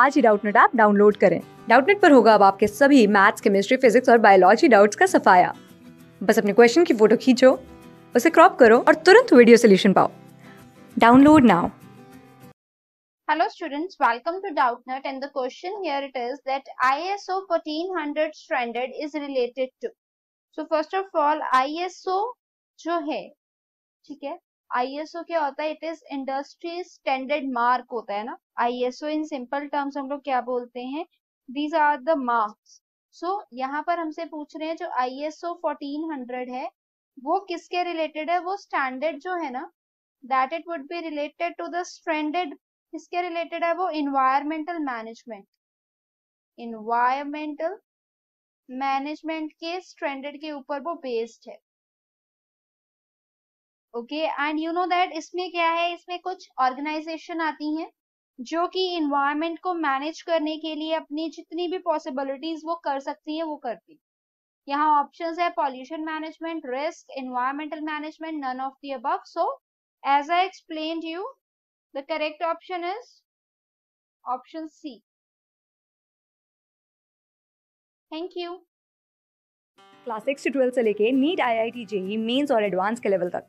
आज ही Doubtnut app download करें डाउटनेट पर होगा अब आपके सभी मैथ्स केमिस्ट्री फिजिक्स और बायोलॉजी डाउट्स का सफाया बस अपने क्वेश्चन की फोटो खींचो उसे क्रॉप करो और तुरंत वीडियो सोल्यूशन पाओ download now Hello students, welcome to DoubtNet and the question here it is that ISO 1400 standard is related to. So first of all ISO जो है ठीक है आईएसओ क्या होता है it is industry standard mark होता है ना आईएसओ इन सिंपल टर्म्स हम लोग क्या बोलते हैं these are the marks so यहाँ पर हमसे पूछ रहे हैं जो आईएसओ 1400 है वो किसके रिलेटेड है वो स्टैंडर्ड जो है ना that it would be related to the standard किसके रिलेटेड है वो इन्वायरमेंटल मैनेजमेंट इन्वायरमेंटल मैनेजमेंट के स्टैंडर्ड के ऊपर वो बेस्ड है okay and you know that इसमें क्या है इसमें कुछ ऑर्गेनाइजेशन आती हैं जो कि इन्वायरमेंट को मैनेज करने के लिए अपनी जितनी भी पॉसिबिलिटीज वो कर सकती है वो करती यहाँ ऑप्शन है pollution management risk environmental management none of the above so as I explain you the correct option is option C thank you class six से ट्वेल्थ से लेके NEET I I T JEE mains और advance के level तक